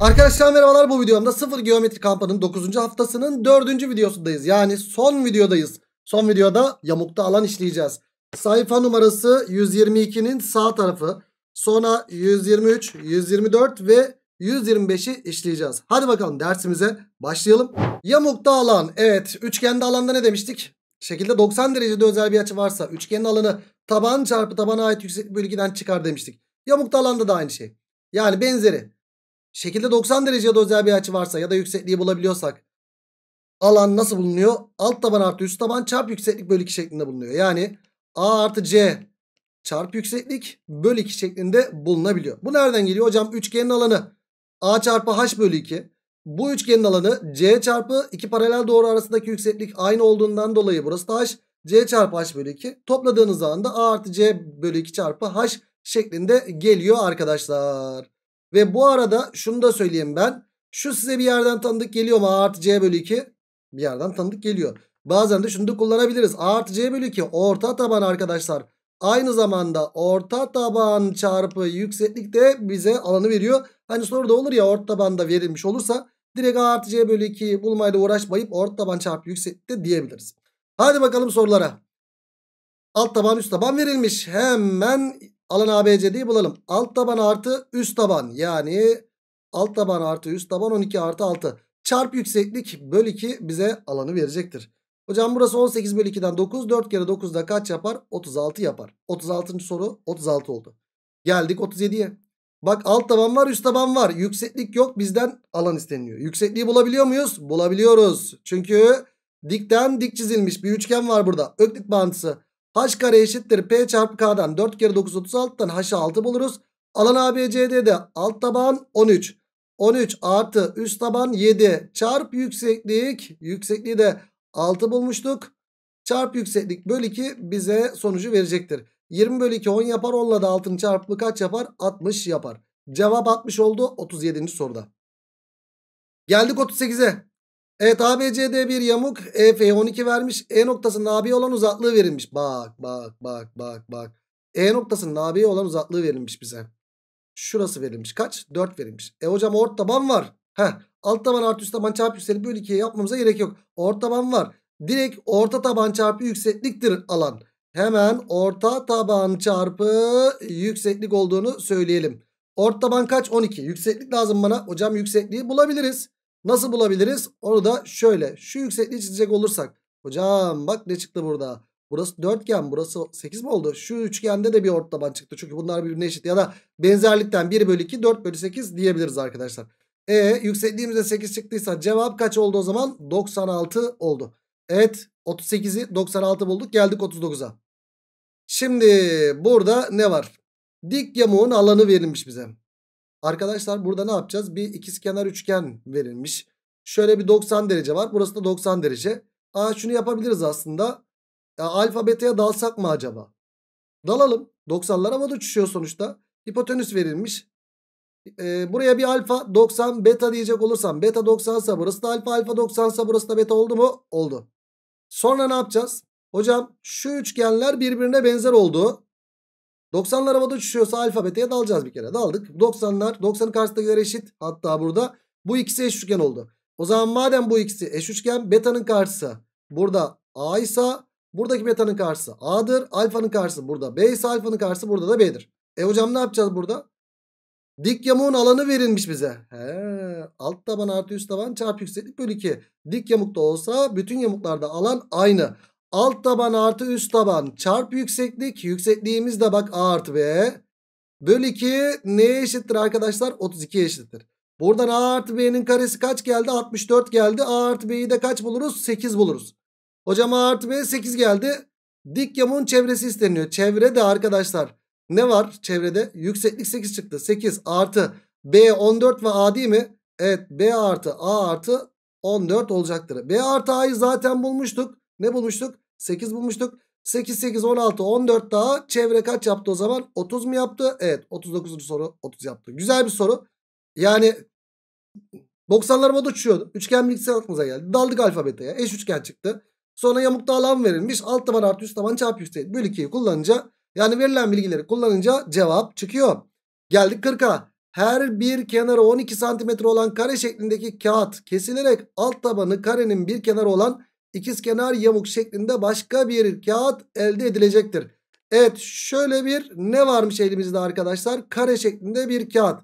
Arkadaşlar merhabalar bu videomda sıfır geometri kampanın 9. haftasının 4. videosundayız. Yani son videodayız. Son videoda yamukta alan işleyeceğiz. Sayfa numarası 122'nin sağ tarafı. Sonra 123, 124 ve 125'i işleyeceğiz. Hadi bakalım dersimize başlayalım. Yamukta alan. Evet üçgende alanda ne demiştik? Şekilde 90 derecede özel bir açı varsa üçgenin alanı taban çarpı tabana ait yükseklik bölgeden çıkar demiştik. Yamukta alanda da aynı şey. Yani benzeri şekilde 90 dereceye de özel bir açı varsa ya da yüksekliği bulabiliyorsak alan nasıl bulunuyor? Alt taban artı üst taban çarp yükseklik bölü 2 şeklinde bulunuyor. Yani A artı C çarp yükseklik bölü 2 şeklinde bulunabiliyor. Bu nereden geliyor? Hocam üçgenin alanı A çarpı H bölü 2. Bu üçgenin alanı C çarpı iki paralel doğru arasındaki yükseklik aynı olduğundan dolayı burası da H. C çarpı H bölü 2. Topladığınız anda A artı C bölü 2 çarpı H şeklinde geliyor arkadaşlar. Ve bu arada şunu da söyleyeyim ben. Şu size bir yerden tanıdık geliyor mu? A artı C bölü 2 bir yerden tanıdık geliyor. Bazen de şunu da kullanabiliriz. A artı C bölü 2 orta taban arkadaşlar. Aynı zamanda orta taban çarpı yükseklik de bize alanı veriyor. Hani soruda olur ya orta tabanda verilmiş olursa direkt A artı C bölü 2 bulmayla uğraşmayıp orta taban çarpı yükseklik de diyebiliriz. Hadi bakalım sorulara. Alt taban üst taban verilmiş. Hemen Alan ABCD'yi bulalım. Alt taban artı üst taban. Yani alt taban artı üst taban 12 artı 6. Çarp yükseklik bölü 2 bize alanı verecektir. Hocam burası 18 bölü 2'den 9. 4 kere 9 da kaç yapar? 36 yapar. 36. soru 36 oldu. Geldik 37'ye. Bak alt taban var üst taban var. Yükseklik yok bizden alan isteniliyor. Yüksekliği bulabiliyor muyuz? Bulabiliyoruz. Çünkü dikten dik çizilmiş bir üçgen var burada. Öklit bağıntısı h kare eşittir p çarpı k'dan 4 kere 9 36'dan h'ı 6 buluruz. Alan ABCD'de alt taban 13. 13 artı üst taban 7 çarp yükseklik. Yüksekliği de 6 bulmuştuk. Çarp yükseklik bölü 2 bize sonucu verecektir. 20 bölü 2 10 yapar. 10'la da 6'nın çarpımı kaç yapar? 60 yapar. Cevap 60 oldu 37. soruda. Geldik 38'e. Evet ABCD bir yamuk EF 12 vermiş. E noktasının AB'ye olan uzaklığı verilmiş. Bak bak bak bak bak. E noktasının AB'ye olan uzaklığı verilmiş bize. Şurası verilmiş. Kaç? 4 verilmiş. E hocam ort taban var. Heh. Alt taban artı üst taban çarpı yükseklik bölü 2'ye yapmamıza gerek yok. Ort taban var. Direkt orta taban çarpı yüksekliktir alan. Hemen orta taban çarpı yükseklik olduğunu söyleyelim. Ort taban kaç? 12. Yükseklik lazım bana. Hocam yüksekliği bulabiliriz. Nasıl bulabiliriz? Onu da şöyle şu yüksekliği çizecek olursak. Hocam bak ne çıktı burada. Burası dörtgen burası 8 mi oldu? Şu üçgende de bir orta taban çıktı. Çünkü bunlar birbirine eşit ya da benzerlikten 1 bölü 2 4 bölü 8 diyebiliriz arkadaşlar. E yüksekliğimizde 8 çıktıysa cevap kaç oldu o zaman? 96 oldu. Evet 38'i 96 bulduk geldik 39'a. Şimdi burada ne var? Dik yamuğun alanı verilmiş bize. Arkadaşlar burada ne yapacağız? Bir ikizkenar üçgen verilmiş. Şöyle bir 90 derece var. Burası da 90 derece. Aa şunu yapabiliriz aslında. Ya, alfa beta'ya dalsak mı acaba? Dalalım. 90'lar havada uçuşuyor sonuçta. Hipotenüs verilmiş. Ee, buraya bir alfa 90 beta diyecek olursam. Beta 90 ise burası da alfa alfa 90 ise burası da beta oldu mu? Oldu. Sonra ne yapacağız? Hocam şu üçgenler birbirine benzer oldu. 90'lar havada uçuşuyorsa alfabeteye dalacağız bir kere. Daldık. 90'lar 90'ın karşısındakiler eşit. Hatta burada bu ikisi eş üçgen oldu. O zaman madem bu ikisi eş üçgen, beta'nın karşısı burada A ise buradaki beta'nın karşısı A'dır. Alfa'nın karşısı burada B ise alfa'nın karşısı burada da B'dir. E hocam ne yapacağız burada? Dik yamuğun alanı verilmiş bize. He, alt taban artı üst taban çarpı yükseklik bölü 2. Dik yamukta olsa bütün yamuklarda alan aynı. Alt taban artı üst taban çarp yükseklik. Yüksekliğimiz de bak A artı B. böl 2 neye eşittir arkadaşlar? 32 eşittir. Buradan A artı B'nin karesi kaç geldi? 64 geldi. A artı B'yi de kaç buluruz? 8 buluruz. Hocam A artı B 8 geldi. Dik yamuğun çevresi isteniyor. Çevrede arkadaşlar ne var çevrede? Yükseklik 8 çıktı. 8 artı B 14 ve A değil mi? Evet B artı A artı 14 olacaktır. B artı A'yı zaten bulmuştuk. Ne bulmuştuk? 8 bulmuştuk. 8, 8, 16, 14 daha. Çevre kaç yaptı o zaman? 30 mu yaptı? Evet 39. soru 30 yaptı. Güzel bir soru. Yani 90'larıma da uçuyordu. Üçgen bilgisayar aklımıza geldi. Daldık alfabeteye. Eş üçgen çıktı. Sonra yamukta alan verilmiş. Alt taban artı üst taban çarpı yükseklik. Bölü 2'yi kullanınca yani verilen bilgileri kullanınca cevap çıkıyor. Geldik 40'a. Her bir kenarı 12 santimetre olan kare şeklindeki kağıt kesilerek alt tabanı karenin bir kenarı olan ikizkenar yamuk şeklinde başka bir kağıt elde edilecektir. Evet şöyle bir ne varmış elimizde arkadaşlar? Kare şeklinde bir kağıt.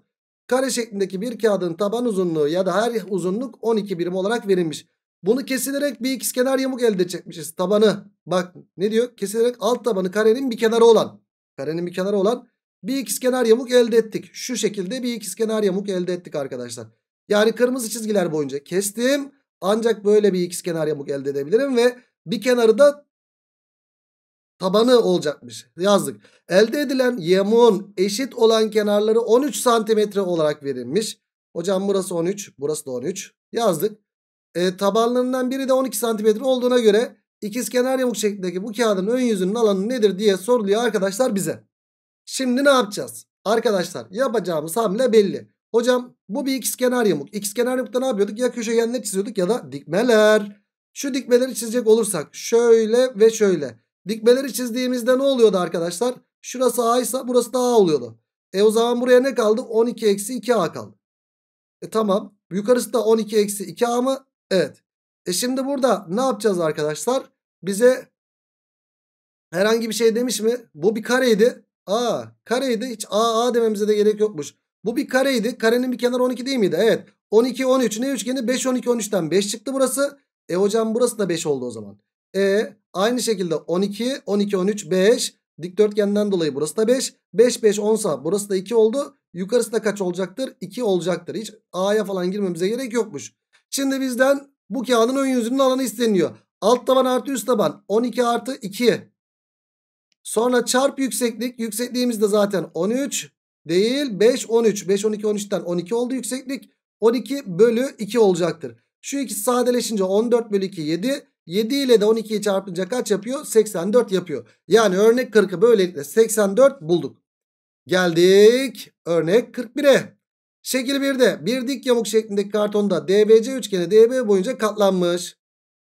Kare şeklindeki bir kağıdın taban uzunluğu ya da her uzunluk 12 birim olarak verilmiş. Bunu kesilerek bir ikizkenar yamuk elde edecekmişiz. Tabanı bak ne diyor? Kesilerek alt tabanı karenin bir kenarı olan. Karenin bir kenarı olan bir ikizkenar yamuk elde ettik. Şu şekilde bir ikizkenar yamuk elde ettik arkadaşlar. Yani kırmızı çizgiler boyunca kestim. Ancak böyle bir kenar yamuk elde edebilirim ve bir kenarı da tabanı olacakmış. Yazdık. Elde edilen yamuğun eşit olan kenarları 13 santimetre olarak verilmiş. Hocam burası 13. Burası da 13. Yazdık. E, tabanlarından biri de 12 santimetre olduğuna göre ikizkenar yamuk şeklindeki bu kağıdın ön yüzünün alanı nedir diye soruluyor arkadaşlar bize. Şimdi ne yapacağız? Arkadaşlar yapacağımız hamle belli. Hocam bu bir x xkenar yamuk. Xkenar yamukta ne yapıyorduk? Ya köşe köşegenler çiziyorduk ya da dikmeler. Şu dikmeleri çizecek olursak şöyle ve şöyle. Dikmeleri çizdiğimizde ne oluyordu arkadaşlar? Şurası A ise burası da A oluyordu. E o zaman buraya ne kaldı? 12 eksi 2A kaldı. E tamam. Yukarısı da 12 eksi 2A mı? Evet. E şimdi burada ne yapacağız arkadaşlar? Bize herhangi bir şey demiş mi? Bu bir kareydi. A kareydi. Hiç A A dememize de gerek yokmuş. Bu bir kareydi. Karenin bir kenarı 12 değil miydi? Evet. 12 13 ne üçgeni 5 12 13'ten 5 çıktı burası. E hocam burası da 5 oldu o zaman. E aynı şekilde 12 12 13 5 dikdörtgenden dolayı burası da 5. 5 5 10 sa burası da 2 oldu. Yukarısı da kaç olacaktır? 2 olacaktır. Hiç A'ya falan girmemize gerek yokmuş. Şimdi bizden bu kağıdın ön yüzünün alanı isteniyor. Alt taban artı üst taban 12 artı 2. Sonra çarp yükseklik. Yüksekliğimiz de zaten 13 değil 5 13. 5 12 13'ten 12 oldu yükseklik. 12 bölü 2 olacaktır. Şu ikisi sadeleşince 14 bölü 2 7. 7 ile de 12'yi çarpınca kaç yapıyor? 84 yapıyor. Yani örnek 40'ı böylelikle 84 bulduk. Geldik örnek 41'e. Şekil 1'de bir dik yamuk şeklindeki kartonda DBC üçgeni DB boyunca katlanmış.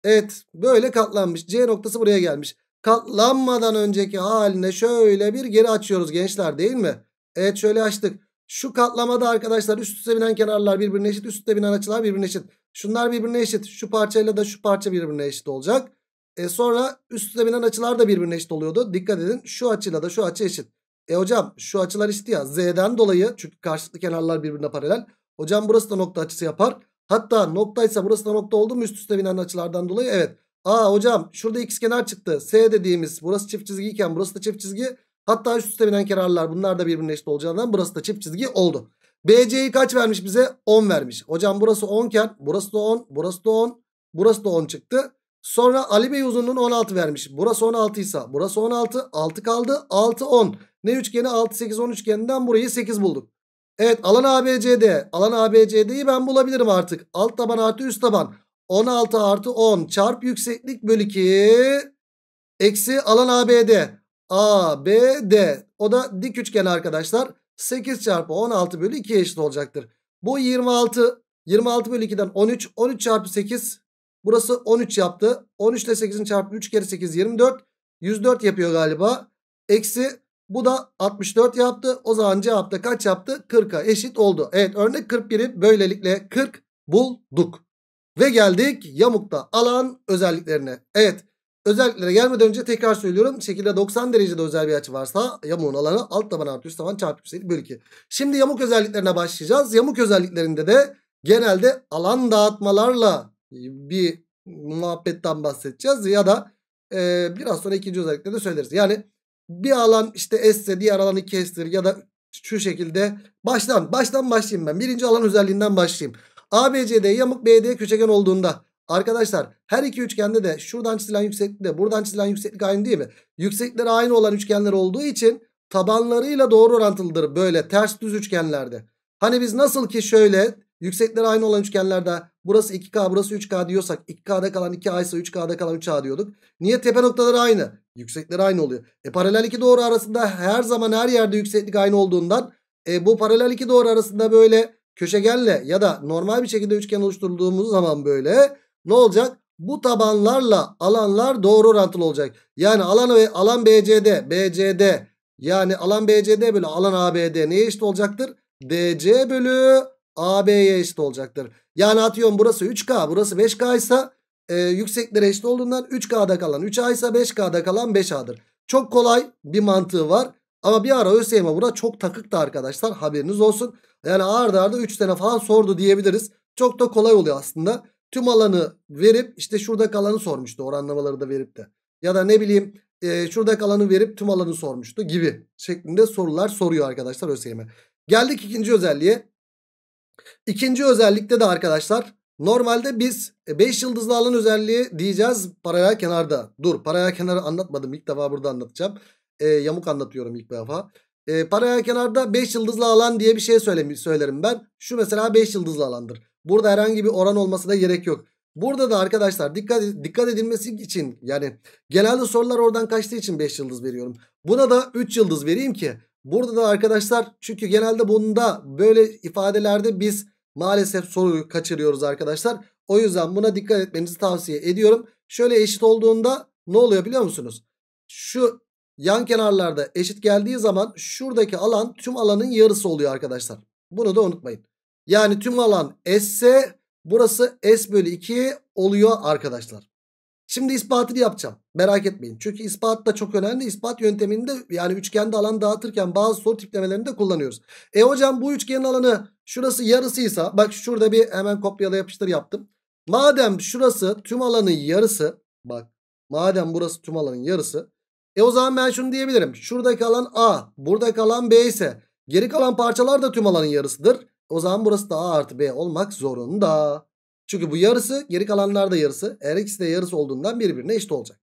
Evet böyle katlanmış. C noktası buraya gelmiş. Katlanmadan önceki haline şöyle bir geri açıyoruz gençler değil mi? Evet şöyle açtık. Şu katlamada arkadaşlar üst üste binen kenarlar birbirine eşit. Üst üste binen açılar birbirine eşit. Şunlar birbirine eşit. Şu parçayla da şu parça birbirine eşit olacak. E sonra üst üste binen açılar da birbirine eşit oluyordu. Dikkat edin şu açıyla da şu açı eşit. E hocam şu açılar eşit ya. Z'den dolayı çünkü karşılıklı kenarlar birbirine paralel. Hocam burası da nokta açısı yapar. Hatta noktaysa burası da nokta oldu mu üst üste binen açılardan dolayı? Evet. Aa hocam şurada x kenar çıktı. S dediğimiz burası çift çizgiyken burası da çift çizgi. Hatta üst üste binen kenarlar bunlar da birbirine eşit olacağından burası da çift çizgi oldu. BC'yi kaç vermiş bize? 10 vermiş. Hocam burası 10 iken burası da 10, burası da 10, burası da 10 çıktı. Sonra Ali Bey uzunluğunu 16 vermiş. Burası 16 ise burası 16. 6 kaldı. 6 10. Ne üçgeni? 6 8 10 üçgeninden burayı 8 bulduk. Evet alan ABCD. Alan ABCD'yi ben bulabilirim artık. Alt taban artı üst taban. 16 artı 10 çarp yükseklik bölü 2 eksi alan ABD. A, B, D. O da dik üçgen arkadaşlar. 8 çarpı 16 bölü 2 eşit olacaktır. Bu 26. 26 bölü 2'den 13. 13 çarpı 8. Burası 13 yaptı. 13 ile 8'in çarpı 3 kere 8 24. 104 yapıyor galiba. Eksi bu da 64 yaptı. O zaman cevapta kaç yaptı? 40'a eşit oldu. Evet örnek 41'i böylelikle 40 bulduk. Ve geldik yamukta alan özelliklerine. Evet Özelliklere gelmeden önce tekrar söylüyorum. Şekilde 90 derecede özel bir açı varsa yamuğun alanı alt taban artı üst taban çarpı yükseklik bölü 2. Şimdi yamuk özelliklerine başlayacağız. Yamuk özelliklerinde de genelde alan dağıtmalarla bir muhabbetten bahsedeceğiz. Ya da e, biraz sonra ikinci özellikle de söyleriz. Yani bir alan işte S ise diğer alan 2 S'dir ya da şu şekilde baştan baştan başlayayım ben. Birinci alan özelliğinden başlayayım. ABCD yamuk BD köşegen olduğunda Arkadaşlar her iki üçgende de şuradan çizilen yükseklik de buradan çizilen yükseklik aynı değil mi? Yükseklikler aynı olan üçgenler olduğu için tabanlarıyla doğru orantılıdır böyle ters düz üçgenlerde. Hani biz nasıl ki şöyle yükseklikleri aynı olan üçgenlerde burası 2K burası 3K diyorsak 2K'da kalan 2A ise 3K'da kalan 3A diyorduk. Niye tepe noktaları aynı? Yükseklikleri aynı oluyor. E paralel iki doğru arasında her zaman her yerde yükseklik aynı olduğundan e, bu paralel iki doğru arasında böyle köşegenle ya da normal bir şekilde üçgen oluşturduğumuz zaman böyle ne olacak? Bu tabanlarla alanlar doğru orantılı olacak. Yani alan ve alan BCD, BCD yani alan BCD bölü alan ABD neye eşit olacaktır? DC bölü AB'ye eşit olacaktır. Yani atıyorum burası 3K, burası 5K ise e, yükseklere eşit olduğundan 3K'da kalan 3A ise 5K'da kalan 5A'dır. Çok kolay bir mantığı var. Ama bir ara ÖSYM buna çok takıktı arkadaşlar. Haberiniz olsun. Yani arda arda 3 tane falan sordu diyebiliriz. Çok da kolay oluyor aslında tüm alanı verip işte şurada kalanı sormuştu oranlamaları da verip de. Ya da ne bileyim e, şuradaki alanı verip tüm alanı sormuştu gibi şeklinde sorular soruyor arkadaşlar ÖSYM'e. Geldik ikinci özelliğe. İkinci özellikte de arkadaşlar normalde biz 5 e, yıldızlı alan özelliği diyeceğiz paralel kenarda. Dur paralel kenarı anlatmadım ilk defa burada anlatacağım. E, yamuk anlatıyorum ilk defa. E, paralel kenarda 5 yıldızlı alan diye bir şey söyle, söylerim ben. Şu mesela 5 yıldızlı alandır. Burada herhangi bir oran olması da gerek yok. Burada da arkadaşlar dikkat dikkat edilmesi için yani genelde sorular oradan kaçtığı için 5 yıldız veriyorum. Buna da 3 yıldız vereyim ki burada da arkadaşlar çünkü genelde bunda böyle ifadelerde biz maalesef soruyu kaçırıyoruz arkadaşlar. O yüzden buna dikkat etmenizi tavsiye ediyorum. Şöyle eşit olduğunda ne oluyor biliyor musunuz? Şu yan kenarlarda eşit geldiği zaman şuradaki alan tüm alanın yarısı oluyor arkadaşlar. Bunu da unutmayın. Yani tüm alan S ise burası S bölü 2 oluyor arkadaşlar. Şimdi ispatını yapacağım. Merak etmeyin. Çünkü ispat da çok önemli. İspat yönteminde yani üçgende alan dağıtırken bazı soru tiplemelerini de kullanıyoruz. E hocam bu üçgenin alanı şurası yarısıysa bak şurada bir hemen kopyala yapıştır yaptım. Madem şurası tüm alanın yarısı bak madem burası tüm alanın yarısı e o zaman ben şunu diyebilirim. Şuradaki alan A buradaki alan B ise geri kalan parçalar da tüm alanın yarısıdır. O zaman burası da A artı B olmak zorunda. Çünkü bu yarısı geri kalanlar da yarısı. Rx de yarısı olduğundan birbirine eşit olacak.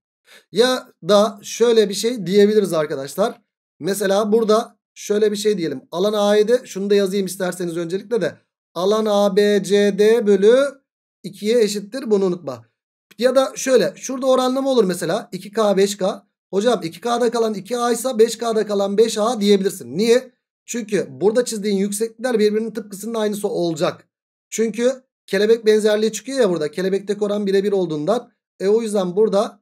Ya da şöyle bir şey diyebiliriz arkadaşlar. Mesela burada şöyle bir şey diyelim. Alan AE'de şunu da yazayım isterseniz öncelikle de. Alan ABCD bölü 2'ye eşittir bunu unutma. Ya da şöyle şurada oranlama olur mesela 2K 5K. Hocam 2K'da kalan 2A ise 5K'da kalan 5A diyebilirsin. Niye? Çünkü burada çizdiğin yükseklikler birbirinin tıpkısının aynısı olacak. Çünkü kelebek benzerliği çıkıyor ya burada. Kelebekteki oran birebir olduğundan. E o yüzden burada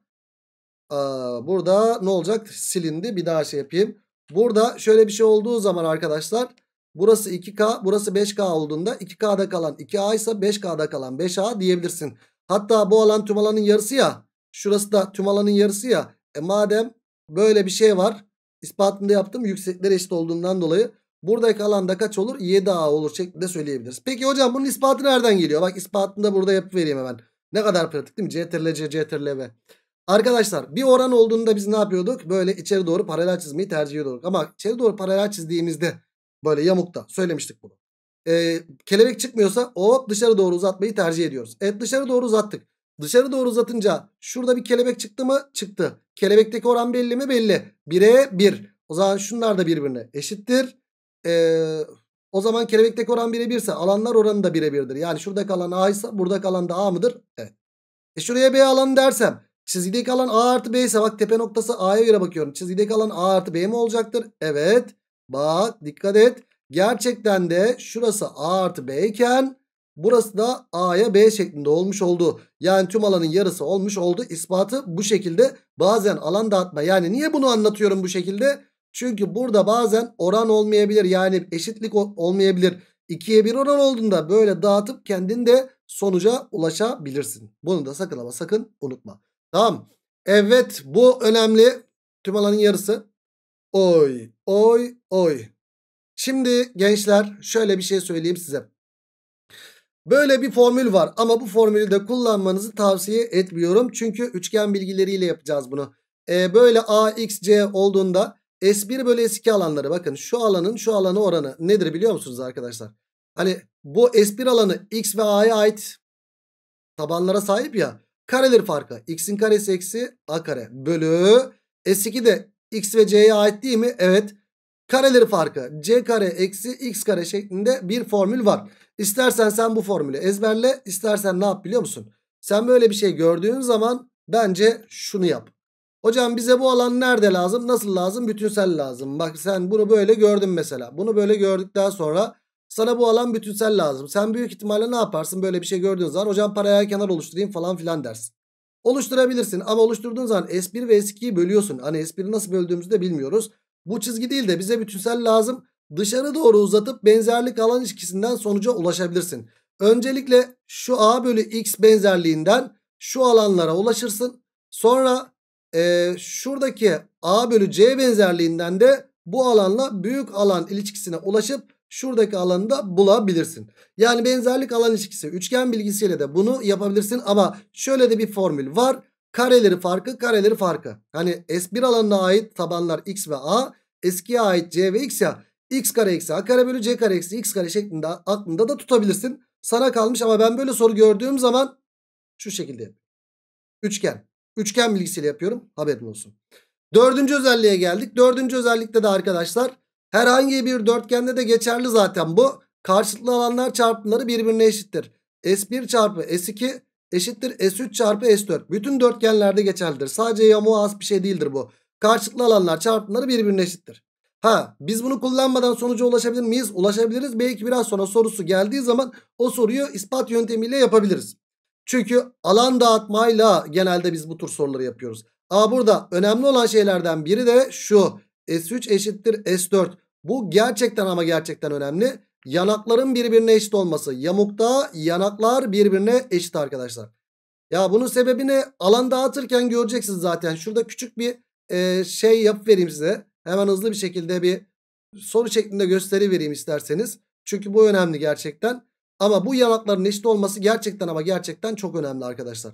aa, e, burada ne olacak? Silindi. Bir daha şey yapayım. Burada şöyle bir şey olduğu zaman arkadaşlar burası 2K burası 5K olduğunda 2K'da kalan 2A ise 5K'da kalan 5A diyebilirsin. Hatta bu alan tüm alanın yarısı ya. Şurası da tüm alanın yarısı ya. E madem böyle bir şey var ispatını da yaptım. Yüksekler eşit olduğundan dolayı buradaki da kaç olur? 7A olur şeklinde söyleyebiliriz. Peki hocam bunun ispatı nereden geliyor? Bak ispatını da burada yapıp vereyim hemen. Ne kadar pratik değil mi? CTRL C, CTRL V. Arkadaşlar bir oran olduğunda biz ne yapıyorduk? Böyle içeri doğru paralel çizmeyi tercih ediyorduk. Ama içeri doğru paralel çizdiğimizde böyle yamukta söylemiştik bunu. Ee, kelebek çıkmıyorsa o dışarı doğru uzatmayı tercih ediyoruz. Evet dışarı doğru uzattık. Dışarı doğru uzatınca şurada bir kelebek çıktı mı? Çıktı. Kelebekteki oran belli mi? Belli. 1'e 1. Bir. O zaman şunlar da birbirine eşittir. Ee, o zaman kelebekteki oran 1'e 1 ise alanlar oranı da 1'e 1'dir. Yani şurada kalan A ise burada kalan da A mıdır? Evet. E şuraya B alanı dersem çizgideki alan A artı B ise bak tepe noktası A'ya göre bakıyorum. Çizgideki alan A artı B mi olacaktır? Evet. Bak dikkat et. Gerçekten de şurası A artı B iken Burası da A'ya B şeklinde olmuş oldu. Yani tüm alanın yarısı olmuş oldu. İspatı bu şekilde bazen alan dağıtma. Yani niye bunu anlatıyorum bu şekilde? Çünkü burada bazen oran olmayabilir. Yani eşitlik olmayabilir. 2'ye 1 oran olduğunda böyle dağıtıp kendin de sonuca ulaşabilirsin. Bunu da sakın ama sakın unutma. Tamam. Evet bu önemli. Tüm alanın yarısı. Oy oy oy. Şimdi gençler şöyle bir şey söyleyeyim size. Böyle bir formül var ama bu formülü de kullanmanızı tavsiye etmiyorum. Çünkü üçgen bilgileriyle yapacağız bunu. Ee, böyle A, X, C olduğunda S1 bölü S2 alanları bakın şu alanın şu alanı oranı nedir biliyor musunuz arkadaşlar? Hani bu S1 alanı X ve A'ya ait tabanlara sahip ya. Kareleri farkı. X'in karesi eksi A kare bölü S2 de X ve C'ye ait değil mi? Evet. Kareleri farkı. C kare eksi X kare şeklinde bir formül var. İstersen sen bu formülü ezberle. istersen ne yap biliyor musun? Sen böyle bir şey gördüğün zaman bence şunu yap. Hocam bize bu alan nerede lazım? Nasıl lazım? Bütünsel lazım. Bak sen bunu böyle gördün mesela. Bunu böyle gördükten sonra sana bu alan bütünsel lazım. Sen büyük ihtimalle ne yaparsın böyle bir şey gördüğün zaman? Hocam paraya kenar oluşturayım falan filan dersin. Oluşturabilirsin ama oluşturduğun zaman S1 ve S2'yi bölüyorsun. Hani S1'i nasıl böldüğümüzü de bilmiyoruz. Bu çizgi değil de bize bütünsel lazım dışarı doğru uzatıp benzerlik alan ilişkisinden sonuca ulaşabilirsin. Öncelikle şu A bölü X benzerliğinden şu alanlara ulaşırsın. Sonra e, şuradaki A bölü C benzerliğinden de bu alanla büyük alan ilişkisine ulaşıp şuradaki alanı da bulabilirsin. Yani benzerlik alan ilişkisi üçgen bilgisiyle de bunu yapabilirsin. Ama şöyle de bir formül var. Kareleri farkı kareleri farkı. Hani S1 alanına ait tabanlar X ve A. Eskiye ait C ve X ya x kare eksi a kare bölü c kare eksi x kare şeklinde aklında da tutabilirsin. Sana kalmış ama ben böyle soru gördüğüm zaman şu şekilde Üçgen. Üçgen bilgisiyle yapıyorum. Haberin olsun. Dördüncü özelliğe geldik. Dördüncü özellikte de arkadaşlar herhangi bir dörtgende de geçerli zaten bu. Karşılıklı alanlar çarpımları birbirine eşittir. S1 çarpı S2 eşittir S3 çarpı S4. Bütün dörtgenlerde geçerlidir. Sadece yamuğa az bir şey değildir bu. Karşılıklı alanlar çarpımları birbirine eşittir. Ha biz bunu kullanmadan sonuca ulaşabilir miyiz? Ulaşabiliriz. Belki biraz sonra sorusu geldiği zaman o soruyu ispat yöntemiyle yapabiliriz. Çünkü alan dağıtmayla genelde biz bu tür soruları yapıyoruz. Aa burada önemli olan şeylerden biri de şu. S3 eşittir S4. Bu gerçekten ama gerçekten önemli. Yanakların birbirine eşit olması. Yamukta yanaklar birbirine eşit arkadaşlar. Ya bunun sebebini alan dağıtırken göreceksiniz zaten. Şurada küçük bir e, şey yap vereyim size. Hemen hızlı bir şekilde bir soru şeklinde gösteri vereyim isterseniz. Çünkü bu önemli gerçekten. Ama bu yanakların eşit olması gerçekten ama gerçekten çok önemli arkadaşlar.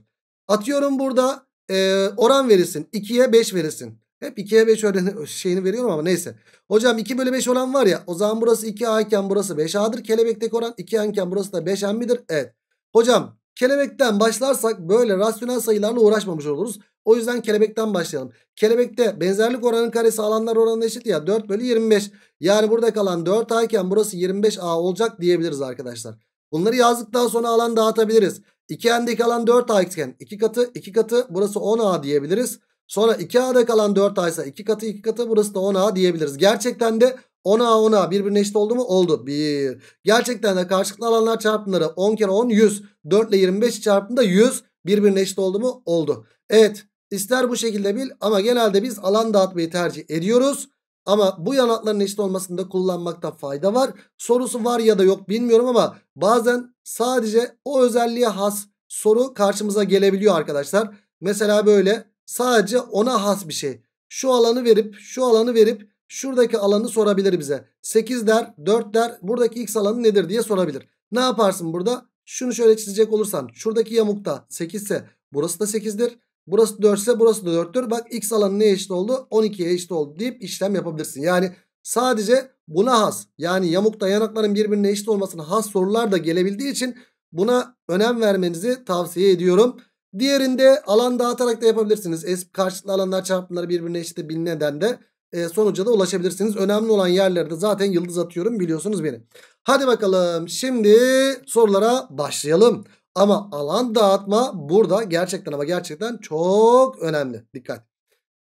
Atıyorum burada e, oran verilsin. 2'ye 5 verilsin. Hep 2'ye 5 öğreni, şeyini veriyorum ama neyse. Hocam 2 bölü 5 olan var ya o zaman burası 2A iken burası 5A'dır. Kelebekteki oran 2A iken burası da 5M Evet. Hocam kelebekten başlarsak böyle rasyonel sayılarla uğraşmamış oluruz. O yüzden kelebekten başlayalım. Kelebekte benzerlik oranının karesi alanlar oranına eşit ya 4 bölü 25. Yani burada kalan 4A iken burası 25A olacak diyebiliriz arkadaşlar. Bunları yazdıktan sonra alan dağıtabiliriz. 2N'deki alan 4A iken 2 katı 2 katı burası 10A diyebiliriz. Sonra 2A'da kalan 4A ise 2 katı 2 katı burası da 10A diyebiliriz. Gerçekten de 10A 10A birbirine eşit oldu mu? Oldu. 1. Gerçekten de karşılıklı alanlar çarpımları 10 kere 10 100. 4 ile 25 çarpımda 100 birbirine eşit oldu mu? Oldu. Evet İster bu şekilde bil ama genelde biz alan dağıtmayı tercih ediyoruz. Ama bu yanakların eşit olmasında kullanmakta fayda var. Sorusu var ya da yok bilmiyorum ama bazen sadece o özelliğe has soru karşımıza gelebiliyor arkadaşlar. Mesela böyle sadece ona has bir şey. Şu alanı verip şu alanı verip şuradaki alanı sorabilir bize. 8 der 4 der buradaki x alanı nedir diye sorabilir. Ne yaparsın burada? Şunu şöyle çizecek olursan şuradaki yamukta 8 ise burası da 8'dir. Burası 4 ise burası da 4'tür. Bak x alanı neye eşit oldu? 12'ye eşit oldu deyip işlem yapabilirsin. Yani sadece buna has yani yamukta yanakların birbirine eşit olmasına has sorular da gelebildiği için buna önem vermenizi tavsiye ediyorum. Diğerinde alan dağıtarak da yapabilirsiniz. Es karşılıklı alanlar çarpımları birbirine eşit neden de e, sonuca da ulaşabilirsiniz. Önemli olan yerlerde zaten yıldız atıyorum biliyorsunuz beni. Hadi bakalım şimdi sorulara başlayalım. Ama alan dağıtma burada gerçekten ama gerçekten çok önemli. Dikkat.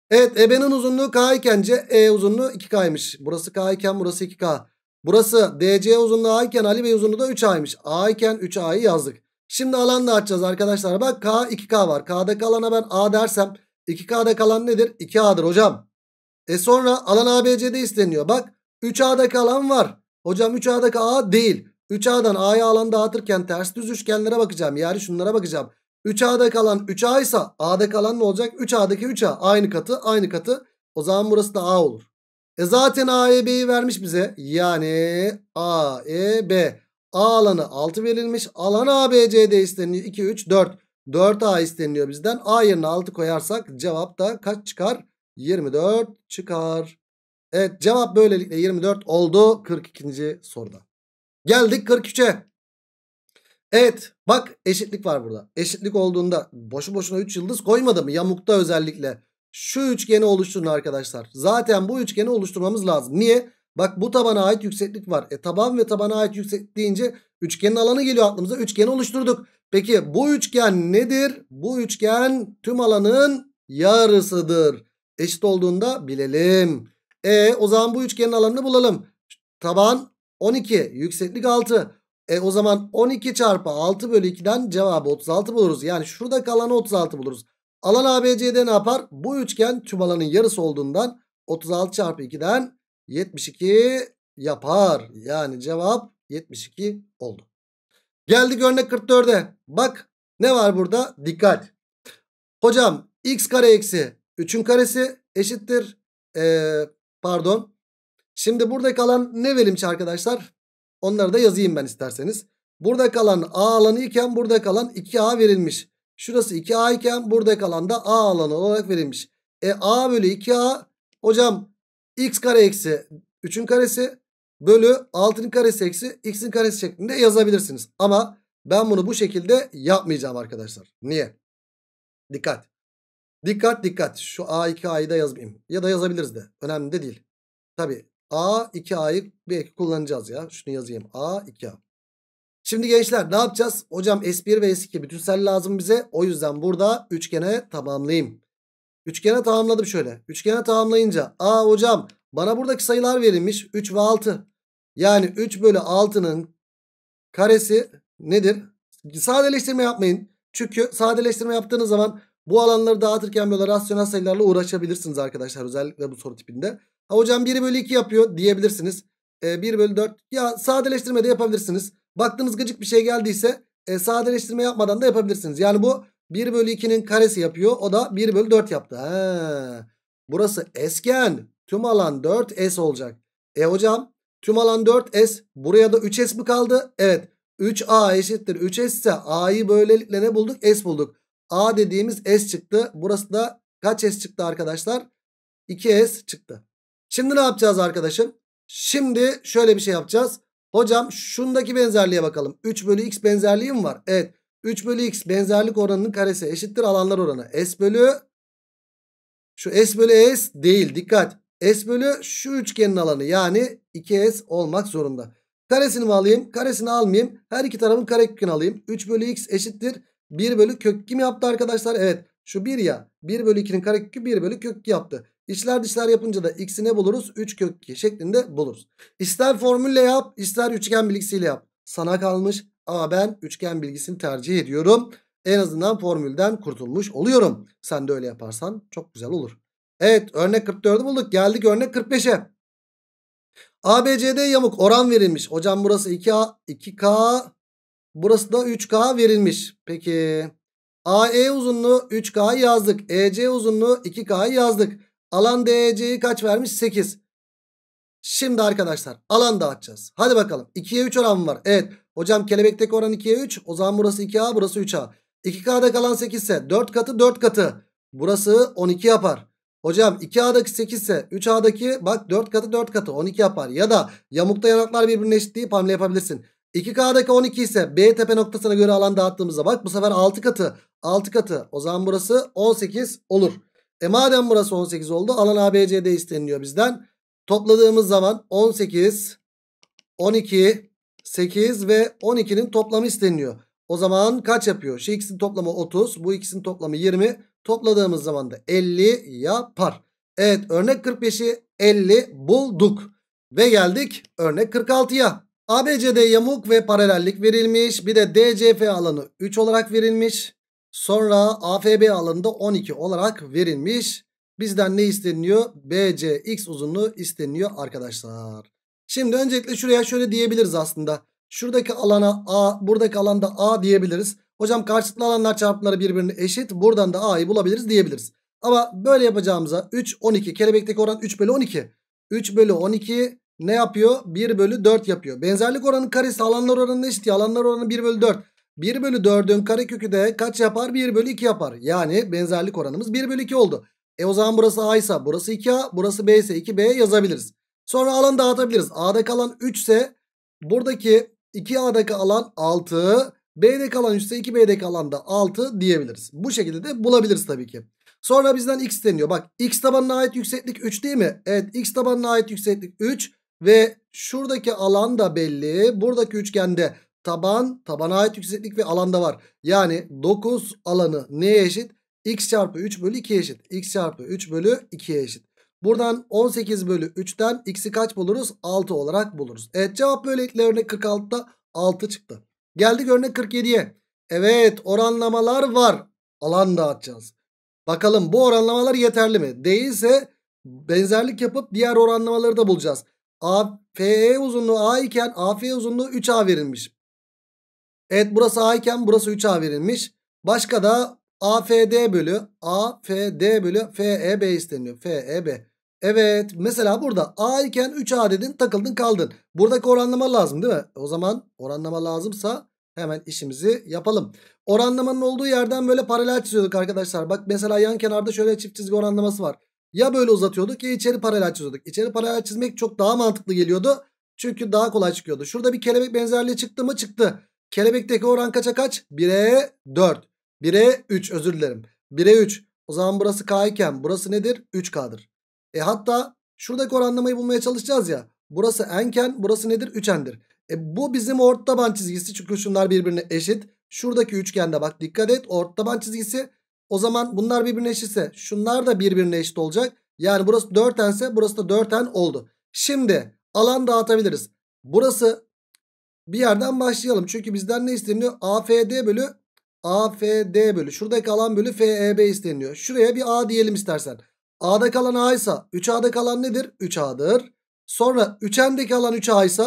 Evet EB'nin uzunluğu K iken e uzunluğu 2K'ymış. Burası K iken burası 2K. Burası DC uzunluğu A iken Ali Bey uzunluğu da 3A'ymış. A iken 3A'yı yazdık. Şimdi alan dağıtacağız arkadaşlar. Bak K 2K var. K'da kalana ben A dersem 2K'da kalan nedir? 2A'dır hocam. E sonra alan ABC'de isteniyor. Bak 3A'da kalan var. Hocam 3A'daki A değil. 3A'dan A'ya alanı dağıtırken ters düz üçgenlere bakacağım. Yani şunlara bakacağım. 3A'da kalan 3A ise A'da kalan ne olacak? 3A'daki 3A aynı katı aynı katı. O zaman burası da A olur. E zaten A'ya B'yi vermiş bize. Yani A, E, B. A alanı 6 verilmiş. Alan A, B, C, D isteniyor. 2, 3, 4. 4A isteniliyor bizden. A yerine 6 koyarsak cevap da kaç çıkar? 24 çıkar. Evet cevap böylelikle 24 oldu 42. soruda. Geldik 43'e. Evet bak eşitlik var burada. Eşitlik olduğunda boşu boşuna 3 yıldız koymadı mı? Yamukta özellikle. Şu üçgeni oluşturun arkadaşlar. Zaten bu üçgeni oluşturmamız lazım. Niye? Bak bu tabana ait yükseklik var. E taban ve tabana ait yükseklik deyince üçgenin alanı geliyor aklımıza. Üçgeni oluşturduk. Peki bu üçgen nedir? Bu üçgen tüm alanın yarısıdır. Eşit olduğunda bilelim. E o zaman bu üçgenin alanını bulalım. Taban 12 yükseklik 6. E o zaman 12 çarpı 6 bölü 2'den cevabı 36 buluruz. Yani şurada kalanı 36 buluruz. Alan ABC'de ne yapar? Bu üçgen tüm alanın yarısı olduğundan 36 çarpı 2'den 72 yapar. Yani cevap 72 oldu. Geldik örnek 44'e. Bak ne var burada? Dikkat. Hocam x kare eksi 3'ün karesi eşittir. Ee, pardon Şimdi burada kalan ne verilmiş arkadaşlar? Onları da yazayım ben isterseniz. Burada kalan A alanı iken burada kalan 2A verilmiş. Şurası 2A iken burada kalan da A alanı olarak verilmiş. E A bölü 2A hocam x kare eksi 3'ün karesi bölü 6'nın karesi eksi x'in karesi şeklinde yazabilirsiniz. Ama ben bunu bu şekilde yapmayacağım arkadaşlar. Niye? Dikkat. Dikkat dikkat. Şu A2A'yı da yazmayayım. Ya da yazabiliriz de. Önemli de değil. Tabi A 2A'yı belki kullanacağız ya. Şunu yazayım. A 2A. Şimdi gençler ne yapacağız? Hocam S1 ve S2 bütünsel lazım bize. O yüzden burada üçgene tamamlayayım. Üçgene tamamladım şöyle. Üçgene tamamlayınca. A hocam bana buradaki sayılar verilmiş. 3 ve 6. Yani 3 bölü 6'nın karesi nedir? Sadeleştirme yapmayın. Çünkü sadeleştirme yaptığınız zaman bu alanları dağıtırken böyle rasyonel sayılarla uğraşabilirsiniz arkadaşlar. Özellikle bu soru tipinde. Ha hocam 1 bölü 2 yapıyor diyebilirsiniz. E, ee, 1 bölü 4. Ya sadeleştirme de yapabilirsiniz. Baktığınız gıcık bir şey geldiyse e, sadeleştirme yapmadan da yapabilirsiniz. Yani bu 1 bölü 2'nin karesi yapıyor. O da 1 bölü 4 yaptı. Ha. Burası esgen. Tüm alan 4S olacak. E hocam tüm alan 4S. Buraya da 3S mi kaldı? Evet. 3A eşittir 3S ise A'yı böylelikle ne bulduk? S bulduk. A dediğimiz S çıktı. Burası da kaç S çıktı arkadaşlar? 2S çıktı. Şimdi ne yapacağız arkadaşım? Şimdi şöyle bir şey yapacağız. Hocam şundaki benzerliğe bakalım. 3 bölü x benzerliği mi var? Evet. 3 bölü x benzerlik oranının karesi eşittir alanlar oranı. S bölü şu S bölü S değil dikkat. S bölü şu üçgenin alanı yani 2S olmak zorunda. Karesini mi alayım? Karesini almayayım. Her iki tarafın karekökünü alayım. 3 bölü x eşittir. 1 bölü kök kim yaptı arkadaşlar? Evet şu 1 ya. 1 bölü 2'nin karekökü 1 bölü kök yaptı. İçler dışlar yapınca da x'i ne buluruz? 3 kök 2 şeklinde buluruz. İster formülle yap ister üçgen bilgisiyle yap. Sana kalmış ama ben üçgen bilgisini tercih ediyorum. En azından formülden kurtulmuş oluyorum. Sen de öyle yaparsan çok güzel olur. Evet örnek 44'ü bulduk. Geldik örnek 45'e. ABCD yamuk oran verilmiş. Hocam burası 2A, 2K. Burası da 3K verilmiş. Peki. AE uzunluğu 3K yazdık. EC uzunluğu 2K yazdık. Alan DC'yi kaç vermiş? 8. Şimdi arkadaşlar alan dağıtacağız. Hadi bakalım. 2'ye 3 oran var. Evet. Hocam kelebekteki oran 2'ye 3. O zaman burası 2A burası 3A. 2K'da kalan 8 ise 4 katı 4 katı. Burası 12 yapar. Hocam 2A'daki 8 ise 3A'daki bak 4 katı 4 katı 12 yapar. Ya da yamukta yanaklar birbirine eşit deyip hamle yapabilirsin. 2K'daki 12 ise B tepe noktasına göre alan dağıttığımızda bak bu sefer 6 katı 6 katı. O zaman burası 18 olur. E madem burası 18 oldu alan ABCD isteniliyor bizden. Topladığımız zaman 18, 12, 8 ve 12'nin toplamı isteniliyor. O zaman kaç yapıyor? Şu ikisinin toplamı 30, bu ikisinin toplamı 20. Topladığımız zaman da 50 yapar. Evet örnek 45'i 50 bulduk. Ve geldik örnek 46'ya. ABCD yamuk ve paralellik verilmiş. Bir de DCF alanı 3 olarak verilmiş. Sonra AFB alanında 12 olarak verilmiş. Bizden ne isteniyor? BCX uzunluğu isteniyor arkadaşlar. Şimdi öncelikle şuraya şöyle diyebiliriz aslında. Şuradaki alana A, buradaki alanda A diyebiliriz. Hocam karşılıklı alanlar çarpımları birbirine eşit. Buradan da A'yı bulabiliriz diyebiliriz. Ama böyle yapacağımıza 3, 12. Kelebekteki oran 3 bölü 12. 3 bölü 12 ne yapıyor? 1 bölü 4 yapıyor. Benzerlik oranı karesi alanlar oranına eşit. Alanlar oranı 1 bölü 4. 1 bölü 4'ün karekökü de kaç yapar? 1 bölü 2 yapar. Yani benzerlik oranımız 1 bölü 2 oldu. E o zaman burası A ise burası 2A, burası B ise 2B yazabiliriz. Sonra alanı dağıtabiliriz. A'da kalan 3 ise buradaki 2A'daki alan 6, B'de kalan 3 ise 2 bdeki kalan da 6 diyebiliriz. Bu şekilde de bulabiliriz tabii ki. Sonra bizden x isteniyor. Bak x tabanına ait yükseklik 3 değil mi? Evet x tabanına ait yükseklik 3 ve şuradaki alan da belli. Buradaki üçgende taban, tabana ait yükseklik ve alanda var. Yani 9 alanı neye eşit? x çarpı 3 bölü 2 eşit. x çarpı 3 bölü 2'ye eşit. Buradan 18 bölü 3'ten x'i kaç buluruz? 6 olarak buluruz. Evet cevap böylelikle örnek 46'da 6 çıktı. Geldik örnek 47'ye. Evet oranlamalar var. Alan dağıtacağız. Bakalım bu oranlamalar yeterli mi? Değilse benzerlik yapıp diğer oranlamaları da bulacağız. AFE uzunluğu A iken AF uzunluğu 3A verilmiş. Evet burası A iken burası 3A verilmiş. Başka da AFD bölü AFD bölü FEB isteniyor. FEB. Evet mesela burada A iken 3A dedin takıldın kaldın. Buradaki oranlama lazım değil mi? O zaman oranlama lazımsa hemen işimizi yapalım. Oranlamanın olduğu yerden böyle paralel çiziyorduk arkadaşlar. Bak mesela yan kenarda şöyle çift çizgi oranlaması var. Ya böyle uzatıyorduk ya içeri paralel çiziyorduk. İçeri paralel çizmek çok daha mantıklı geliyordu. Çünkü daha kolay çıkıyordu. Şurada bir kelebek benzerliği çıktı mı çıktı. Kelebekteki oran kaça kaç? 1'e 4. 1'e 3 özür dilerim. 1'e 3. O zaman burası K iken burası nedir? 3K'dır. E hatta şuradaki oranlamayı bulmaya çalışacağız ya. Burası n'ken burası nedir? 3n'dir. E bu bizim ort taban çizgisi çünkü şunlar birbirine eşit. Şuradaki üçgende bak dikkat et ort taban çizgisi. O zaman bunlar birbirine eşitse şunlar da birbirine eşit olacak. Yani burası 4n ise burası da 4n oldu. Şimdi alan dağıtabiliriz. Burası bir yerden başlayalım. Çünkü bizden ne isteniyor? AFD bölü AFD bölü. Şuradaki alan bölü FEB isteniyor. Şuraya bir A diyelim istersen. A'da kalan A ise 3A'da kalan nedir? 3A'dır. Sonra 3N'deki alan 3A ise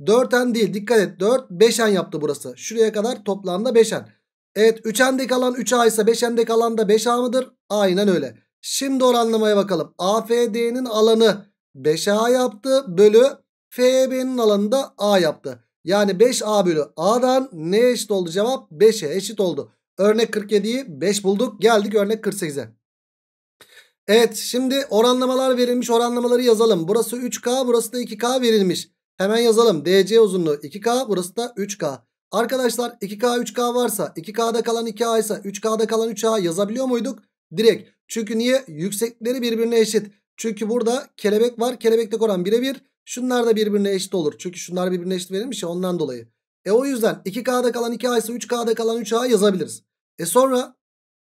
4N değil. Dikkat et 4 5N yaptı burası. Şuraya kadar toplamda 5N. Evet 3N'deki alan 3A ise 5N'deki alan da 5A mıdır? Aynen öyle. Şimdi oranlamaya bakalım. AFD'nin alanı 5A yaptı bölü FEB'nin alanı da A yaptı. Yani 5A bölü A'dan ne eşit oldu cevap? 5'e eşit oldu. Örnek 47'yi 5 bulduk. Geldik örnek 48'e. Evet şimdi oranlamalar verilmiş oranlamaları yazalım. Burası 3K burası da 2K verilmiş. Hemen yazalım. DC uzunluğu 2K burası da 3K. Arkadaşlar 2K 3K varsa 2K'da kalan 2A ise 3K'da kalan 3A yazabiliyor muyduk? Direkt. Çünkü niye? Yüksekleri birbirine eşit. Çünkü burada kelebek var. Kelebekte oran birebir. Şunlar da birbirine eşit olur. Çünkü şunlar birbirine eşit verilmiş ya ondan dolayı. E o yüzden 2K'da kalan 2A ise 3K'da kalan 3A yazabiliriz. E sonra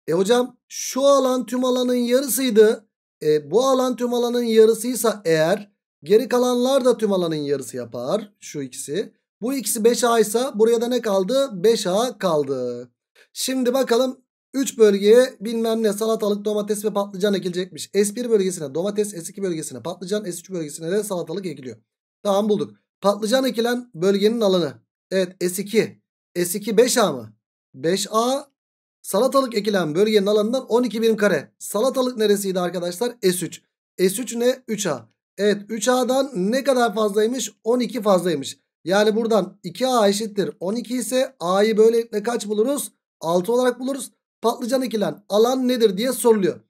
e hocam şu alan tüm alanın yarısıydı. E, bu alan tüm alanın yarısıysa eğer geri kalanlar da tüm alanın yarısı yapar. Şu ikisi. Bu ikisi 5A ise buraya da ne kaldı? 5A kaldı. Şimdi bakalım 3 bölgeye bilmem ne salatalık, domates ve patlıcan ekilecekmiş. S1 bölgesine domates, S2 bölgesine patlıcan, S3 bölgesine de salatalık ekiliyor. Tamam bulduk. Patlıcan ekilen bölgenin alanı. Evet S2. S2 5A mı? 5A salatalık ekilen bölgenin alanından 12 birim kare. Salatalık neresiydi arkadaşlar? S3. S3 ne? 3A. Evet 3A'dan ne kadar fazlaymış? 12 fazlaymış. Yani buradan 2A eşittir 12 ise A'yı böylelikle kaç buluruz? 6 olarak buluruz patlıcan ekilen alan nedir diye soruluyor.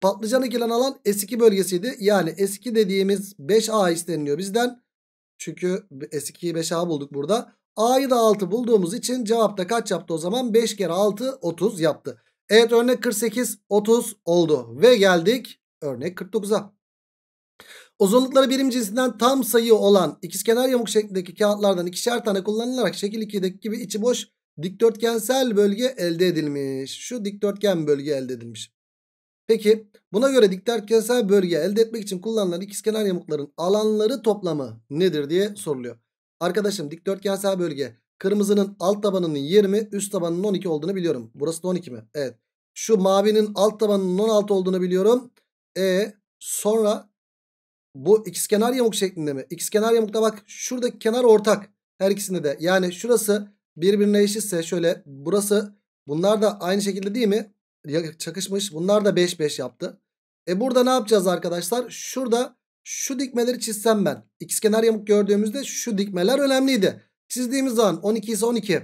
Patlıcan ekilen alan S2 bölgesiydi. Yani S2 dediğimiz 5A isteniliyor bizden. Çünkü S2'yi 5A bulduk burada. A'yı da 6 bulduğumuz için cevapta kaç yaptı o zaman? 5 kere 6 30 yaptı. Evet örnek 48 30 oldu. Ve geldik örnek 49'a. Uzunlukları birim cinsinden tam sayı olan ikizkenar yamuk şeklindeki kağıtlardan ikişer tane kullanılarak şekil 2'deki gibi içi boş dikdörtgensel bölge elde edilmiş. Şu dikdörtgen bölge elde edilmiş. Peki buna göre dikdörtgensel bölge elde etmek için kullanılan ikizkenar yamukların alanları toplamı nedir diye soruluyor. Arkadaşım dikdörtgensel bölge kırmızının alt tabanının 20 üst tabanının 12 olduğunu biliyorum. Burası da 12 mi? Evet. Şu mavinin alt tabanının 16 olduğunu biliyorum. E sonra bu ikizkenar yamuk şeklinde mi? İkizkenar yamukta bak şuradaki kenar ortak her ikisinde de. Yani şurası birbirine eşitse şöyle burası bunlar da aynı şekilde değil mi? Çakışmış. Bunlar da 5 5 yaptı. E burada ne yapacağız arkadaşlar? Şurada şu dikmeleri çizsem ben. İkizkenar yamuk gördüğümüzde şu dikmeler önemliydi. Çizdiğimiz zaman 12 ise 12.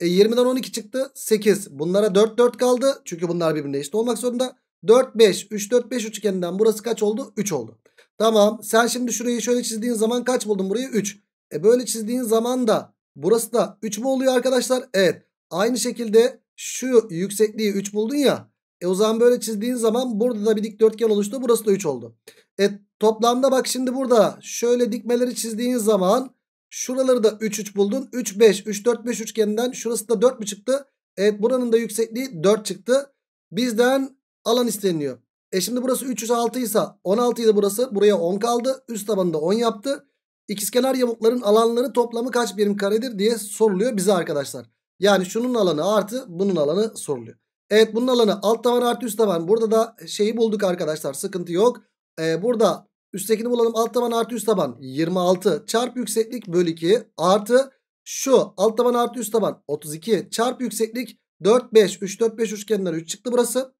E 20'den 12 çıktı 8. Bunlara 4 4 kaldı. Çünkü bunlar birbirine eşit olmak zorunda. 4 5 3 4 5 üçgeninden burası kaç oldu? 3 oldu. Tamam. Sen şimdi şurayı şöyle çizdiğin zaman kaç buldun burayı? 3. E böyle çizdiğin zaman da Burası da 3 mü oluyor arkadaşlar? Evet. Aynı şekilde şu yüksekliği 3 buldun ya. E o zaman böyle çizdiğin zaman burada da bir dikdörtgen oluştu. Burası da 3 oldu. E toplamda bak şimdi burada şöyle dikmeleri çizdiğin zaman şuraları da 3 3 buldun. 3 5 3 4 5 üçgeninden şurası da 4 mü çıktı? Evet buranın da yüksekliği 4 çıktı. Bizden alan isteniyor. E şimdi burası 3 6 ise 16 idi burası. Buraya 10 kaldı. Üst tabanında 10 yaptı. İkizkenar yamukların alanları toplamı kaç birim karedir diye soruluyor bize arkadaşlar. Yani şunun alanı artı bunun alanı soruluyor. Evet bunun alanı alt taban artı üst taban. Burada da şeyi bulduk arkadaşlar sıkıntı yok. Ee, burada üsttekini bulalım alt taban artı üst taban 26 çarp yükseklik bölü 2 artı şu alt taban artı üst taban 32 çarp yükseklik 4 5 3 4 5 üçgeninden 3 çıktı burası.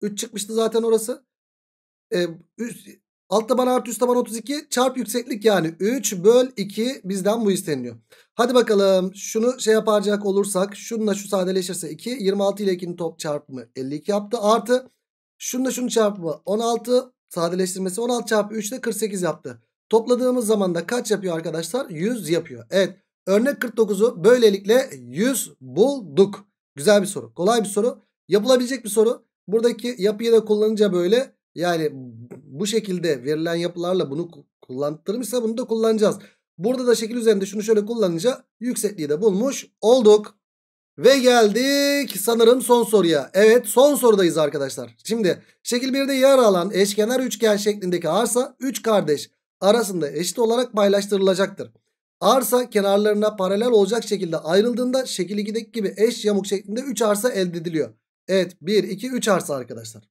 3 çıkmıştı zaten orası. Ee, üst, Alt taban artı üst taban 32 çarp yükseklik yani 3 böl 2 bizden bu isteniyor. Hadi bakalım şunu şey yapacak olursak şununla şu sadeleşirse 2 26 ile 2'nin top çarpımı 52 yaptı. Artı şununla şunu çarpımı 16 sadeleştirmesi 16 çarpı 3 de 48 yaptı. Topladığımız zaman da kaç yapıyor arkadaşlar? 100 yapıyor. Evet örnek 49'u böylelikle 100 bulduk. Güzel bir soru kolay bir soru yapılabilecek bir soru. Buradaki yapıyı da kullanınca böyle yani bu şekilde verilen yapılarla bunu kullandırmışsa bunu da kullanacağız. Burada da şekil üzerinde şunu şöyle kullanınca yüksekliği de bulmuş olduk. Ve geldik sanırım son soruya. Evet son sorudayız arkadaşlar. Şimdi şekil 1'de yer alan eşkenar üçgen şeklindeki arsa 3 kardeş arasında eşit olarak paylaştırılacaktır. Arsa kenarlarına paralel olacak şekilde ayrıldığında şekil 2'deki gibi eş yamuk şeklinde 3 arsa elde ediliyor. Evet 1, 2, 3 arsa arkadaşlar.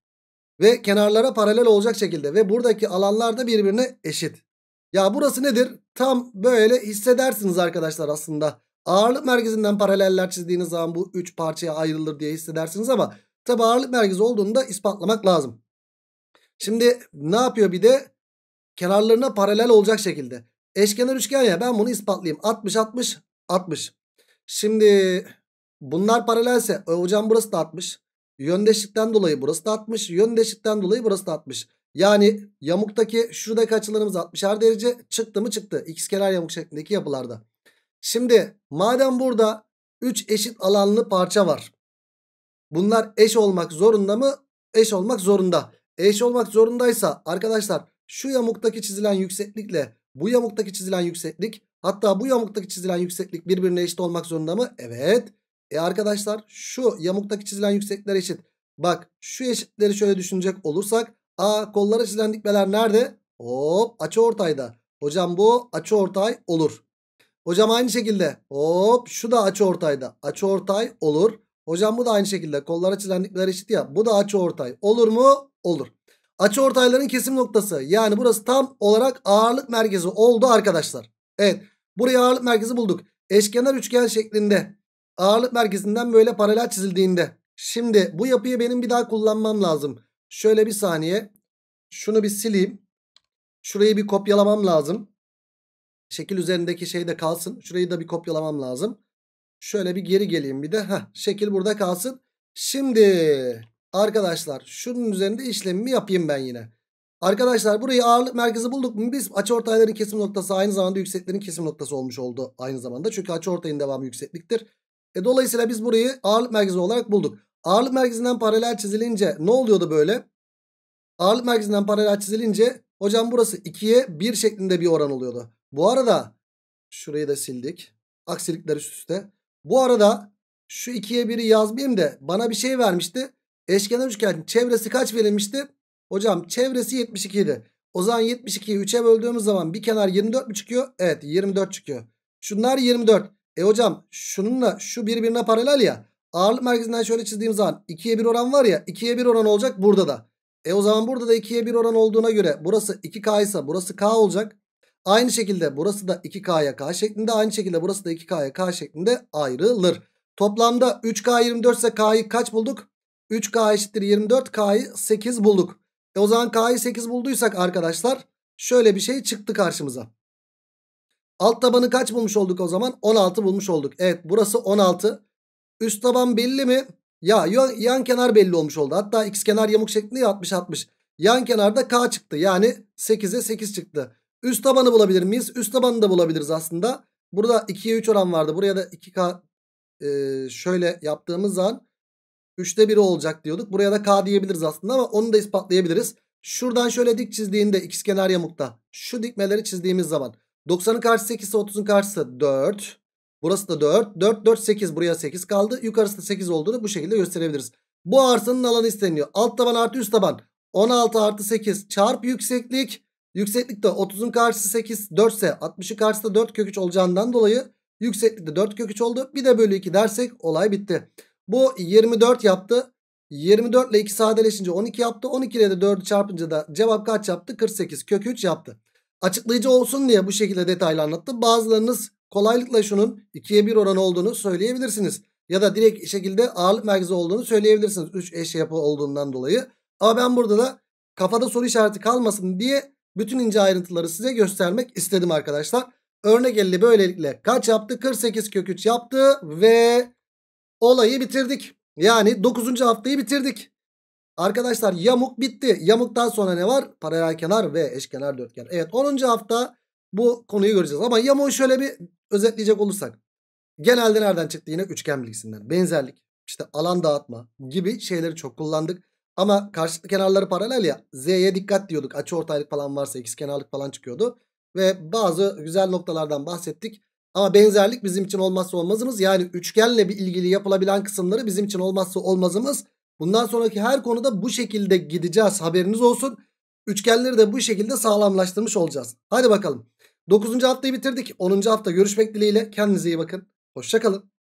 Ve kenarlara paralel olacak şekilde. Ve buradaki alanlar da birbirine eşit. Ya burası nedir? Tam böyle hissedersiniz arkadaşlar aslında. Ağırlık merkezinden paraleller çizdiğiniz zaman bu 3 parçaya ayrılır diye hissedersiniz ama tabi ağırlık merkezi olduğunu da ispatlamak lazım. Şimdi ne yapıyor bir de? Kenarlarına paralel olacak şekilde. Eşkenar üçgen ya ben bunu ispatlayayım. 60 60 60. Şimdi bunlar paralelse e, hocam burası da 60. Yöndeşlikten dolayı burası da 60. Yöndeşlikten dolayı burası da 60. Yani yamuktaki şuradaki açılarımız 60'ar derece çıktı mı çıktı. X kenar yamuk şeklindeki yapılarda. Şimdi madem burada 3 eşit alanlı parça var. Bunlar eş olmak zorunda mı? Eş olmak zorunda. Eş olmak zorundaysa arkadaşlar şu yamuktaki çizilen yükseklikle bu yamuktaki çizilen yükseklik hatta bu yamuktaki çizilen yükseklik birbirine eşit olmak zorunda mı? Evet. E arkadaşlar şu yamuktaki çizilen yüksekler eşit. Bak şu eşitleri şöyle düşünecek olursak. A kollara çizilen dikmeler nerede? Hop açı ortayda. Hocam bu açı ortay olur. Hocam aynı şekilde hop şu da açı ortayda. Açı ortay olur. Hocam bu da aynı şekilde kollara çizilen dikmeler eşit ya. Bu da açı ortay olur mu? Olur. Açı ortayların kesim noktası. Yani burası tam olarak ağırlık merkezi oldu arkadaşlar. Evet. Buraya ağırlık merkezi bulduk. Eşkenar üçgen şeklinde ağırlık merkezinden böyle paralel çizildiğinde. Şimdi bu yapıyı benim bir daha kullanmam lazım. Şöyle bir saniye. Şunu bir sileyim. Şurayı bir kopyalamam lazım. Şekil üzerindeki şey de kalsın. Şurayı da bir kopyalamam lazım. Şöyle bir geri geleyim bir de. Heh, şekil burada kalsın. Şimdi arkadaşlar şunun üzerinde işlemimi yapayım ben yine. Arkadaşlar burayı ağırlık merkezi bulduk mu biz açıortayların kesim noktası aynı zamanda yükseklerin kesim noktası olmuş oldu aynı zamanda. Çünkü açıortayın devamı yüksekliktir. E dolayısıyla biz burayı ağırlık merkezi olarak bulduk. Ağırlık merkezinden paralel çizilince ne oluyordu böyle? Ağırlık merkezinden paralel çizilince hocam burası 2'ye 1 şeklinde bir oran oluyordu. Bu arada şurayı da sildik. Aksilikler üst üste. Bu arada şu 2'ye 1'i yazmayayım da bana bir şey vermişti. Eşkenar üçgenin çevresi kaç verilmişti? Hocam çevresi 72 idi. O zaman 72'yi 3'e böldüğümüz zaman bir kenar 24 mi çıkıyor? Evet 24 çıkıyor. Şunlar 24. E hocam şununla şu birbirine paralel ya. Ağırlık merkezinden şöyle çizdiğim zaman 2'ye 1 oran var ya 2'ye 1 oran olacak burada da. E o zaman burada da 2'ye 1 oran olduğuna göre burası 2K ise burası K olacak. Aynı şekilde burası da 2K'ya K şeklinde aynı şekilde burası da 2K'ya K şeklinde ayrılır. Toplamda 3K 24 ise K'yı kaç bulduk? 3K eşittir 24 K'yı 8 bulduk. E o zaman K'yı 8 bulduysak arkadaşlar şöyle bir şey çıktı karşımıza. Alt tabanı kaç bulmuş olduk o zaman? 16 bulmuş olduk. Evet burası 16. Üst taban belli mi? Ya yan kenar belli olmuş oldu. Hatta x kenar yamuk şeklinde 60-60. Yan kenarda k çıktı. Yani 8'e 8 çıktı. Üst tabanı bulabilir miyiz? Üst tabanı da bulabiliriz aslında. Burada 2'ye 3 oran vardı. Buraya da 2k e, şöyle yaptığımız zaman 3'te 1 olacak diyorduk. Buraya da k diyebiliriz aslında ama onu da ispatlayabiliriz. Şuradan şöyle dik çizdiğinde x kenar yamukta şu dikmeleri çizdiğimiz zaman 90'ın karşısı 8 ise 30'un karşısı 4. Burası da 4. 4, 4, 8. Buraya 8 kaldı. Yukarısı da 8 olduğunu bu şekilde gösterebiliriz. Bu arsanın alanı isteniyor. Alt taban artı üst taban. 16 artı 8 çarp yükseklik. Yükseklik de 30'un karşısı 8, 4 ise 60'ın karşısı da 4 kök 3 olacağından dolayı yükseklik de 4 kök 3 oldu. Bir de bölü 2 dersek olay bitti. Bu 24 yaptı. 24 ile 2 sadeleşince 12 yaptı. 12 ile de 4'ü çarpınca da cevap kaç yaptı? 48 kök 3 yaptı. Açıklayıcı olsun diye bu şekilde detaylı anlattım. Bazılarınız kolaylıkla şunun 2'ye 1 oranı olduğunu söyleyebilirsiniz. Ya da direkt şekilde ağırlık merkezi olduğunu söyleyebilirsiniz. 3 eş yapı olduğundan dolayı. Ama ben burada da kafada soru işareti kalmasın diye bütün ince ayrıntıları size göstermek istedim arkadaşlar. Örnek 50 böylelikle kaç yaptı? 48 kök 3 yaptı ve olayı bitirdik. Yani 9. haftayı bitirdik. Arkadaşlar yamuk bitti. Yamuktan sonra ne var? Paralel kenar ve eşkenar dörtgen. Evet 10. hafta bu konuyu göreceğiz. Ama yamuğu şöyle bir özetleyecek olursak. Genelde nereden çıktı? Yine üçgen bilgisinden. Benzerlik, işte alan dağıtma gibi şeyleri çok kullandık. Ama karşılıklı kenarları paralel ya. Z'ye dikkat diyorduk. Açı ortaylık falan varsa x kenarlık falan çıkıyordu. Ve bazı güzel noktalardan bahsettik. Ama benzerlik bizim için olmazsa olmazımız. Yani üçgenle bir ilgili yapılabilen kısımları bizim için olmazsa olmazımız. Bundan sonraki her konuda bu şekilde gideceğiz haberiniz olsun. Üçgenleri de bu şekilde sağlamlaştırmış olacağız. Hadi bakalım. 9. haftayı bitirdik. 10. hafta görüşmek dileğiyle. Kendinize iyi bakın. Hoşçakalın.